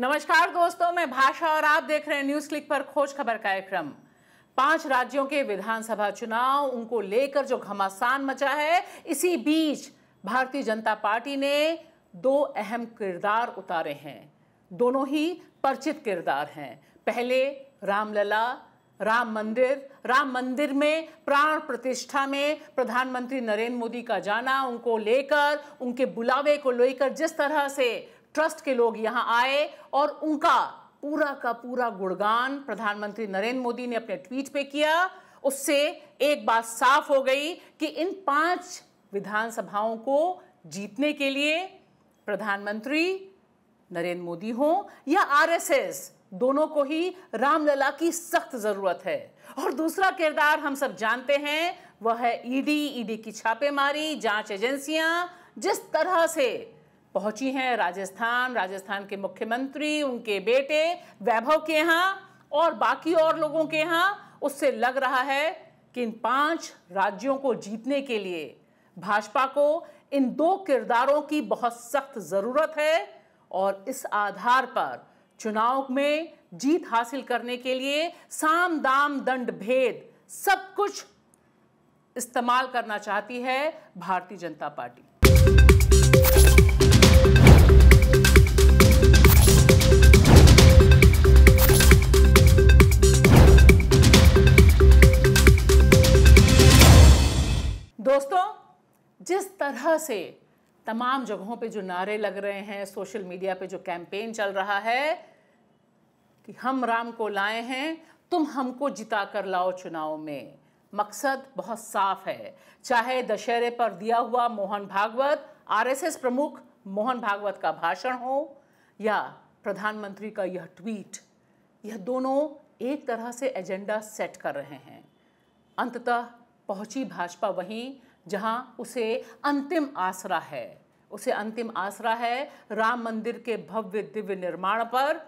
नमस्कार दोस्तों मैं भाषा और आप देख रहे हैं न्यूज क्लिक पर खोज खबर कार्यक्रम पांच राज्यों के विधानसभा चुनाव उनको लेकर जो घमासान मचा है इसी बीच भारतीय जनता पार्टी ने दो अहम किरदार उतारे हैं दोनों ही परिचित किरदार हैं पहले रामलला राम मंदिर राम मंदिर में प्राण प्रतिष्ठा में प्रधानमंत्री नरेंद्र मोदी का जाना उनको लेकर उनके बुलावे को लेकर जिस तरह से ट्रस्ट के लोग यहां आए और उनका पूरा का पूरा गुणगान प्रधानमंत्री नरेंद्र मोदी ने अपने ट्वीट पे किया उससे एक बात साफ हो गई कि इन पांच विधानसभाओं को जीतने के लिए प्रधानमंत्री नरेंद्र मोदी हो या आरएसएस दोनों को ही रामलला की सख्त जरूरत है और दूसरा किरदार हम सब जानते हैं वह है ईडी ईडी की छापेमारी जांच एजेंसियां जिस तरह से पहुंची हैं राजस्थान राजस्थान के मुख्यमंत्री उनके बेटे वैभव के यहाँ और बाकी और लोगों के यहाँ उससे लग रहा है कि इन पांच राज्यों को जीतने के लिए भाजपा को इन दो किरदारों की बहुत सख्त ज़रूरत है और इस आधार पर चुनाव में जीत हासिल करने के लिए साम दाम दंड भेद सब कुछ इस्तेमाल करना चाहती है भारतीय जनता पार्टी दोस्तों जिस तरह से तमाम जगहों पे जो नारे लग रहे हैं सोशल मीडिया पे जो कैंपेन चल रहा है कि हम राम को लाए हैं तुम हमको जिता कर लाओ चुनाव में मकसद बहुत साफ है चाहे दशहरे पर दिया हुआ मोहन भागवत आरएसएस प्रमुख मोहन भागवत का भाषण हो या प्रधानमंत्री का यह ट्वीट यह दोनों एक तरह से एजेंडा सेट कर रहे हैं अंततः पहुंची भाजपा वहीं जहां उसे अंतिम आसरा है उसे अंतिम आसरा है राम मंदिर के भव्य दिव्य निर्माण पर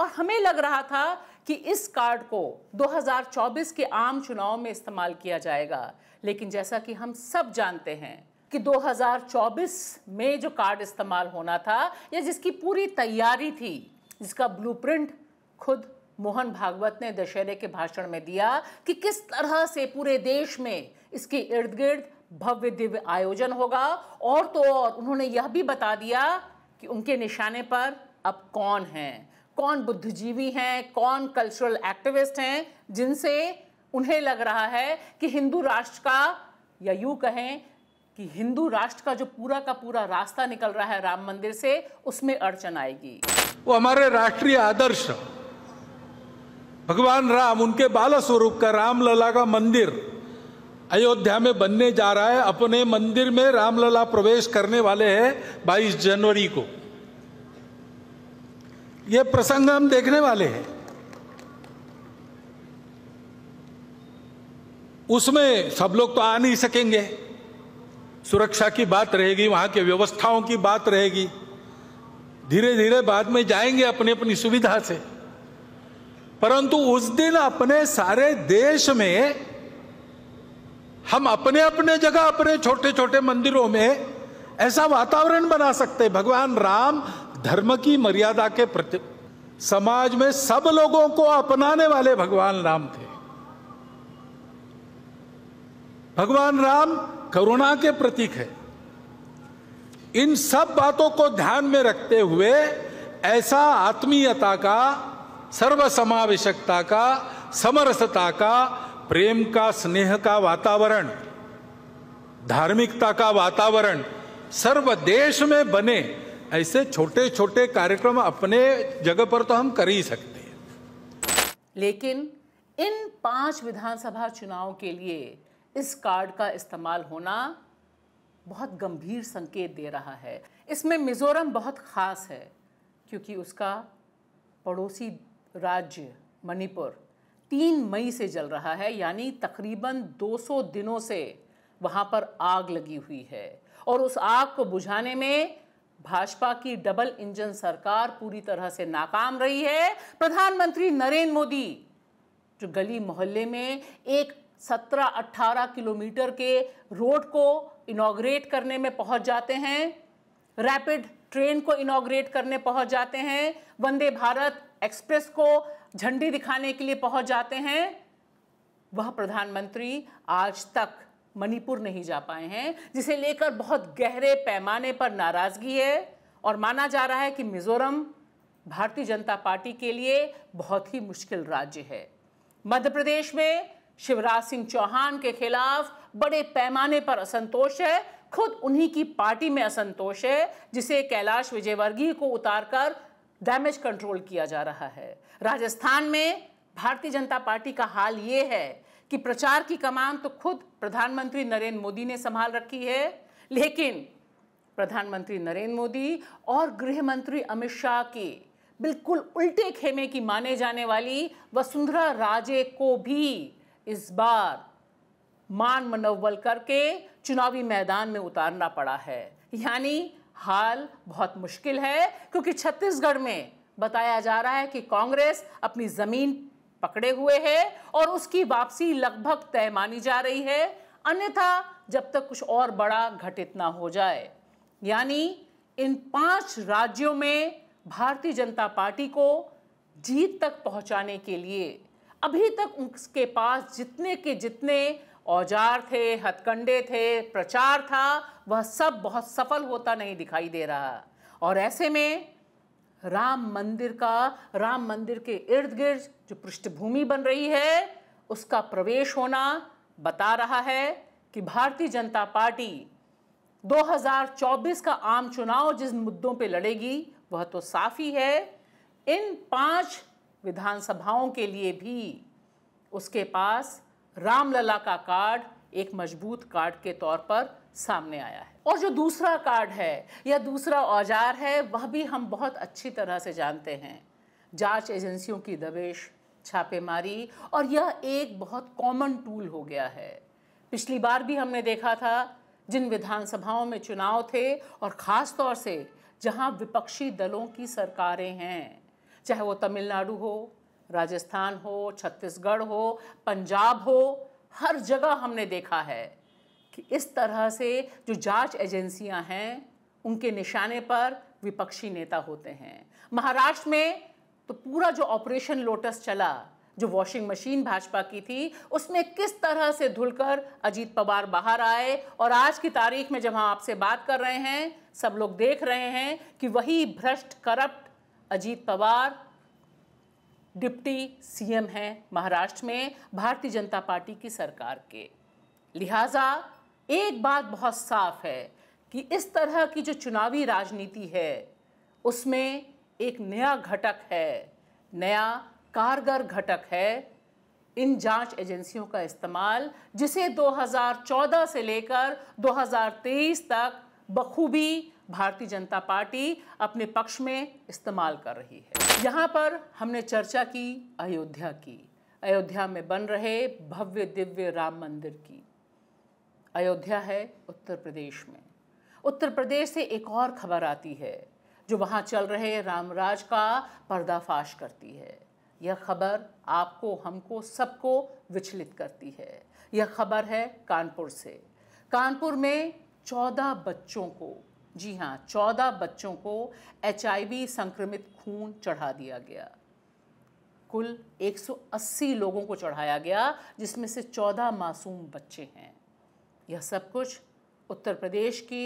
और हमें लग रहा था कि इस कार्ड को 2024 के आम चुनाव में इस्तेमाल किया जाएगा लेकिन जैसा कि हम सब जानते हैं कि 2024 में जो कार्ड इस्तेमाल होना था या जिसकी पूरी तैयारी थी जिसका ब्लूप्रिंट खुद मोहन भागवत ने दशहरे के भाषण में दिया कि किस तरह से पूरे देश में इसके इर्द गिर्द भव्य दिव्य आयोजन होगा और तो और उन्होंने यह भी बता दिया कि उनके निशाने पर अब कौन है कौन बुद्धिजीवी हैं कौन कल्चरल एक्टिविस्ट हैं जिनसे उन्हें लग रहा है कि हिंदू राष्ट्र का या यूं कहें कि हिंदू राष्ट्र का जो पूरा का पूरा रास्ता निकल रहा है राम मंदिर से उसमें अड़चन आएगी वो हमारे राष्ट्रीय आदर्श भगवान राम उनके बाल स्वरूप का रामलला का मंदिर अयोध्या में बनने जा रहा है अपने मंदिर में रामलला प्रवेश करने वाले हैं 22 जनवरी को यह प्रसंग हम देखने वाले हैं उसमें सब लोग तो आ नहीं सकेंगे सुरक्षा की बात रहेगी वहां के व्यवस्थाओं की बात रहेगी धीरे धीरे बाद में जाएंगे अपनी अपनी सुविधा से परंतु उस दिन अपने सारे देश में हम अपने अपने जगह अपने छोटे छोटे मंदिरों में ऐसा वातावरण बना सकते भगवान राम धर्म की मर्यादा के प्रति समाज में सब लोगों को अपनाने वाले भगवान राम थे भगवान राम करुणा के प्रतीक है इन सब बातों को ध्यान में रखते हुए ऐसा आत्मीयता का सर्व का समरसता का प्रेम का स्नेह का वातावरण धार्मिकता का वातावरण सर्व देश में बने ऐसे छोटे छोटे कार्यक्रम अपने जगह पर तो हम कर ही सकते हैं लेकिन इन पांच विधानसभा चुनाव के लिए इस कार्ड का इस्तेमाल होना बहुत गंभीर संकेत दे रहा है इसमें मिज़ोरम बहुत ख़ास है क्योंकि उसका पड़ोसी राज्य मणिपुर तीन मई से जल रहा है यानी तकरीबन 200 दिनों से वहां पर आग लगी हुई है और उस आग को बुझाने में भाजपा की डबल इंजन सरकार पूरी तरह से नाकाम रही है प्रधानमंत्री नरेंद्र मोदी जो गली मोहल्ले में एक 17-18 किलोमीटर के रोड को इनाग्रेट करने में पहुंच जाते हैं रैपिड ट्रेन को इनाग्रेट करने पहुंच जाते हैं वंदे भारत एक्सप्रेस को झंडी दिखाने के लिए पहुंच जाते हैं वह प्रधानमंत्री आज तक मणिपुर नहीं जा पाए हैं जिसे लेकर बहुत गहरे पैमाने पर नाराज़गी है और माना जा रहा है कि मिज़ोरम भारतीय जनता पार्टी के लिए बहुत ही मुश्किल राज्य है मध्य प्रदेश में शिवराज सिंह चौहान के खिलाफ बड़े पैमाने पर असंतोष है खुद उन्हीं की पार्टी में असंतोष है जिसे कैलाश विजयवर्गीय को उतारकर डैमेज कंट्रोल किया जा रहा है राजस्थान में भारतीय जनता पार्टी का हाल ये है कि प्रचार की कमान तो खुद प्रधानमंत्री नरेंद्र मोदी ने संभाल रखी है लेकिन प्रधानमंत्री नरेंद्र मोदी और गृह मंत्री अमित शाह की बिल्कुल उल्टे खेमे की माने जाने वाली वसुंधरा राजे को भी इस बार मान मनोबल करके चुनावी मैदान में उतारना पड़ा है यानी हाल बहुत मुश्किल है क्योंकि छत्तीसगढ़ में बताया जा रहा है कि कांग्रेस अपनी ज़मीन पकड़े हुए है और उसकी वापसी लगभग तय मानी जा रही है अन्यथा जब तक कुछ और बड़ा घटित ना हो जाए यानी इन पांच राज्यों में भारतीय जनता पार्टी को जीत तक पहुंचाने के लिए अभी तक उसके पास जितने के जितने औजार थे हथकंडे थे प्रचार था वह सब बहुत सफल होता नहीं दिखाई दे रहा और ऐसे में राम मंदिर का राम मंदिर के इर्द गिर्द जो पृष्ठभूमि बन रही है उसका प्रवेश होना बता रहा है कि भारतीय जनता पार्टी 2024 का आम चुनाव जिस मुद्दों पे लड़ेगी वह तो साफ ही है इन पांच विधानसभाओं के लिए भी उसके पास रामलला का कार्ड एक मजबूत कार्ड के तौर पर सामने आया है और जो दूसरा कार्ड है या दूसरा औजार है वह भी हम बहुत अच्छी तरह से जानते हैं जांच एजेंसियों की दबिश छापेमारी और यह एक बहुत कॉमन टूल हो गया है पिछली बार भी हमने देखा था जिन विधानसभाओं में चुनाव थे और ख़ास तौर से जहां विपक्षी दलों की सरकारें हैं चाहे वो तमिलनाडु हो राजस्थान हो छत्तीसगढ़ हो पंजाब हो हर जगह हमने देखा है कि इस तरह से जो जांच एजेंसियां हैं उनके निशाने पर विपक्षी नेता होते हैं महाराष्ट्र में तो पूरा जो ऑपरेशन लोटस चला जो वॉशिंग मशीन भाजपा की थी उसमें किस तरह से धुलकर अजीत पवार बाहर आए और आज की तारीख में जब हम आपसे बात कर रहे हैं सब लोग देख रहे हैं कि वही भ्रष्ट corrupt Ajit Pawar deputy CM हैं महाराष्ट्र में भारतीय जनता पार्टी की सरकार के लिहाजा एक बात बहुत साफ है कि इस तरह की जो चुनावी राजनीति है उसमें एक नया घटक है नया कारगर घटक है इन जांच एजेंसियों का इस्तेमाल जिसे 2014 से लेकर 2023 तक बखूबी भारतीय जनता पार्टी अपने पक्ष में इस्तेमाल कर रही है यहाँ पर हमने चर्चा की अयोध्या की अयोध्या में बन रहे भव्य दिव्य राम मंदिर की अयोध्या है उत्तर प्रदेश में उत्तर प्रदेश से एक और खबर आती है जो वहाँ चल रहे रामराज का पर्दाफाश करती है यह खबर आपको हमको सबको विचलित करती है यह खबर है कानपुर से कानपुर में चौदह बच्चों को जी हाँ चौदह बच्चों को एच संक्रमित खून चढ़ा दिया गया कुल 180 लोगों को चढ़ाया गया जिसमें से 14 मासूम बच्चे हैं यह सब कुछ उत्तर प्रदेश के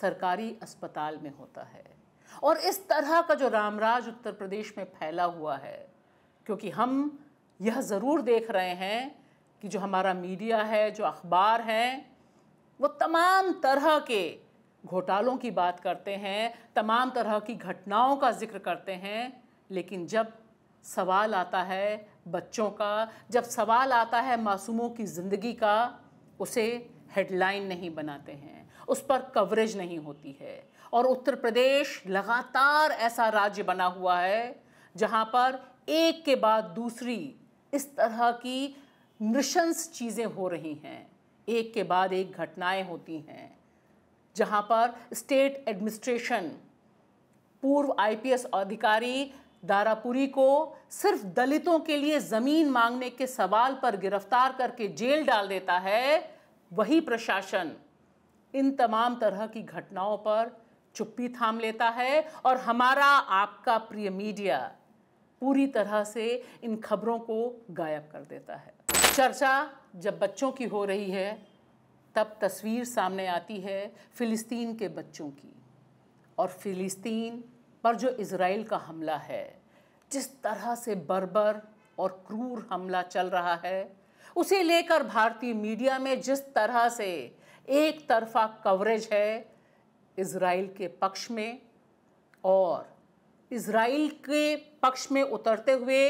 सरकारी अस्पताल में होता है और इस तरह का जो रामराज उत्तर प्रदेश में फैला हुआ है क्योंकि हम यह ज़रूर देख रहे हैं कि जो हमारा मीडिया है जो अखबार हैं वो तमाम तरह के घोटालों की बात करते हैं तमाम तरह की घटनाओं का जिक्र करते हैं लेकिन जब सवाल आता है बच्चों का जब सवाल आता है मासूमों की ज़िंदगी का उसे हेडलाइन नहीं बनाते हैं उस पर कवरेज नहीं होती है और उत्तर प्रदेश लगातार ऐसा राज्य बना हुआ है जहाँ पर एक के बाद दूसरी इस तरह की नृशंस चीज़ें हो रही हैं एक के बाद एक घटनाएं होती हैं जहां पर स्टेट एडमिनिस्ट्रेशन पूर्व आईपीएस अधिकारी दारापुरी को सिर्फ दलितों के लिए ज़मीन मांगने के सवाल पर गिरफ्तार करके जेल डाल देता है वही प्रशासन इन तमाम तरह की घटनाओं पर चुप्पी थाम लेता है और हमारा आपका प्रिय मीडिया पूरी तरह से इन खबरों को गायब कर देता है चर्चा जब बच्चों की हो रही है तब तस्वीर सामने आती है फ़िलिस्तीन के बच्चों की और फ़िलिस्तीन पर जो इसराइल का हमला है जिस तरह से बर्बर और क्रूर हमला चल रहा है उसे लेकर भारतीय मीडिया में जिस तरह से एक तरफा कवरेज है इसराइल के पक्ष में और इसराइल के पक्ष में उतरते हुए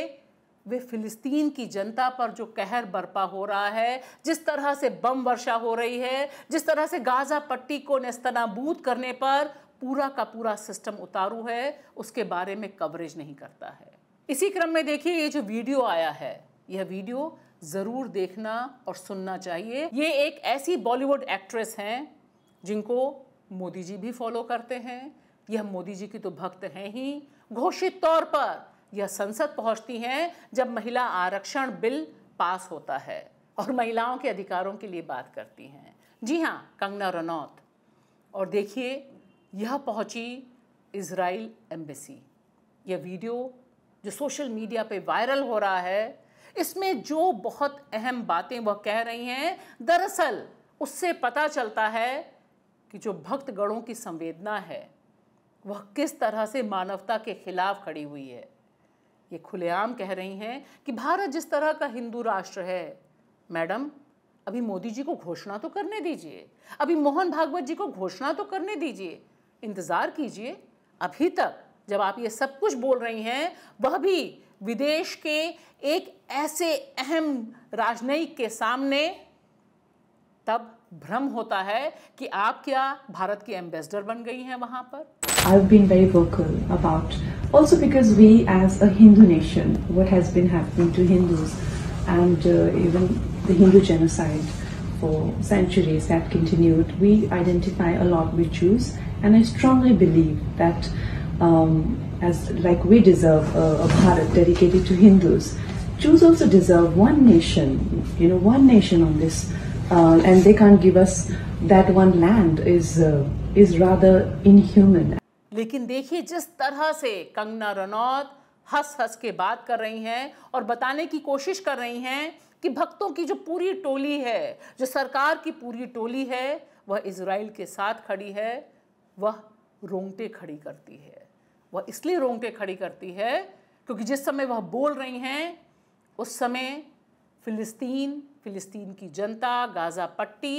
वे फिलिस्तीन की जनता पर जो कहर बर्पा हो रहा है जिस तरह से बम वर्षा हो रही है जिस तरह से गाज़ा पट्टी को नस्तनाबूद करने पर पूरा का पूरा सिस्टम उतारू है उसके बारे में कवरेज नहीं करता है इसी क्रम में देखिए ये जो वीडियो आया है यह वीडियो ज़रूर देखना और सुनना चाहिए ये एक ऐसी बॉलीवुड एक्ट्रेस हैं जिनको मोदी जी भी फॉलो करते हैं यह मोदी जी की तो भक्त हैं ही घोषित तौर पर यह संसद पहुंचती हैं जब महिला आरक्षण बिल पास होता है और महिलाओं के अधिकारों के लिए बात करती हैं जी हाँ कंगना रनौत और देखिए यह पहुंची इसराइल एम्बेसी यह वीडियो जो सोशल मीडिया पे वायरल हो रहा है इसमें जो बहुत अहम बातें वह कह रही हैं दरअसल उससे पता चलता है कि जो भक्तगणों की संवेदना है वह किस तरह से मानवता के खिलाफ खड़ी हुई है ये खुलेआम कह रही हैं कि भारत जिस तरह का हिंदू राष्ट्र है मैडम अभी मोदी जी को घोषणा तो करने दीजिए अभी मोहन भागवत जी को घोषणा तो करने दीजिए इंतज़ार कीजिए अभी तक जब आप ये सब कुछ बोल रही हैं वह भी विदेश के एक ऐसे अहम राजनयिक के सामने तब भ्रम होता है कि आप क्या भारत की एम्बेसडर बन गई हैं वहां पर I been very vocal about Also because we as a Hindu nation, what has been happening to Hindus and uh, even the Hindu genocide for centuries that continued, we identify a lot with Jews and I strongly believe that um, as like we deserve a, a Bharat dedicated to Hindus, Jews also deserve one nation, you know, one nation on this uh, and they can't give us that one land is uh, is rather inhuman. लेकिन देखिए जिस तरह से कंगना रनौत हंस हंस के बात कर रही हैं और बताने की कोशिश कर रही हैं कि भक्तों की जो पूरी टोली है जो सरकार की पूरी टोली है वह इसराइल के साथ खड़ी है वह रोंगटे खड़ी करती है वह इसलिए रोंगटे खड़ी करती है क्योंकि जिस समय वह बोल रही हैं उस समय फिलिस्तीन फिलिस्तीन की जनता गाज़ा पट्टी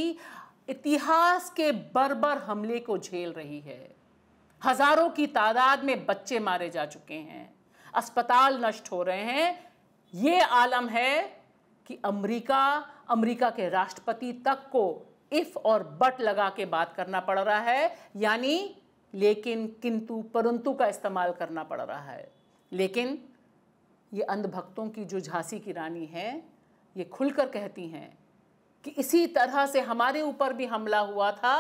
इतिहास के बर्बर हमले को झेल रही है हजारों की तादाद में बच्चे मारे जा चुके हैं अस्पताल नष्ट हो रहे हैं ये आलम है कि अमेरिका अमेरिका के राष्ट्रपति तक को इफ और बट लगा के बात करना पड़ रहा है यानी लेकिन किंतु परंतु का इस्तेमाल करना पड़ रहा है लेकिन ये अंधभक्तों की जो झांसी की रानी है ये खुलकर कहती हैं कि इसी तरह से हमारे ऊपर भी हमला हुआ था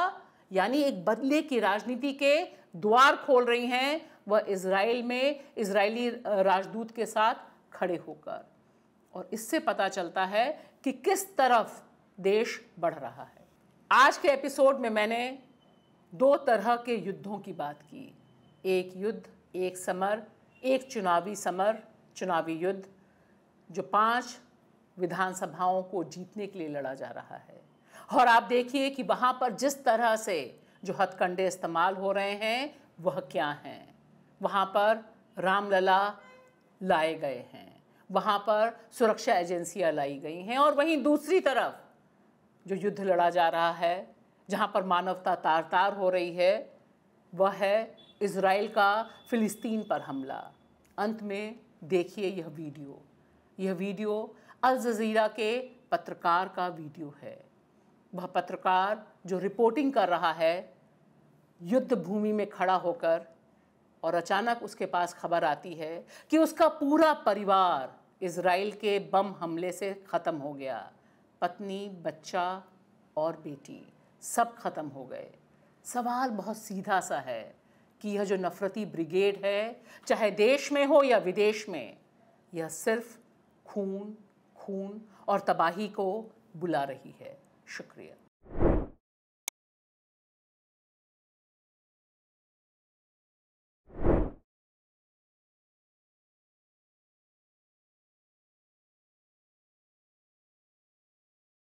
यानी एक बदले की राजनीति के द्वार खोल रही हैं वह इसराइल में इसराइली राजदूत के साथ खड़े होकर और इससे पता चलता है कि किस तरफ देश बढ़ रहा है आज के एपिसोड में मैंने दो तरह के युद्धों की बात की एक युद्ध एक समर एक चुनावी समर चुनावी युद्ध जो पांच विधानसभाओं को जीतने के लिए लड़ा जा रहा है और आप देखिए कि वहां पर जिस तरह से जो हथकंडे इस्तेमाल हो रहे हैं वह क्या हैं वहाँ पर रामलला लाए गए हैं वहाँ पर सुरक्षा एजेंसियाँ लाई गई हैं और वहीं दूसरी तरफ जो युद्ध लड़ा जा रहा है जहाँ पर मानवता तार तार हो रही है वह है इसराइल का फ़िलिस्तीन पर हमला अंत में देखिए यह वीडियो यह वीडियो अल जजीरा के पत्रकार का वीडियो है वह पत्रकार जो रिपोर्टिंग कर रहा है युद्ध भूमि में खड़ा होकर और अचानक उसके पास खबर आती है कि उसका पूरा परिवार इसराइल के बम हमले से ख़त्म हो गया पत्नी बच्चा और बेटी सब ख़त्म हो गए सवाल बहुत सीधा सा है कि यह जो नफ़रती ब्रिगेड है चाहे देश में हो या विदेश में यह सिर्फ खून खून और तबाही को बुला रही है शुक्रिया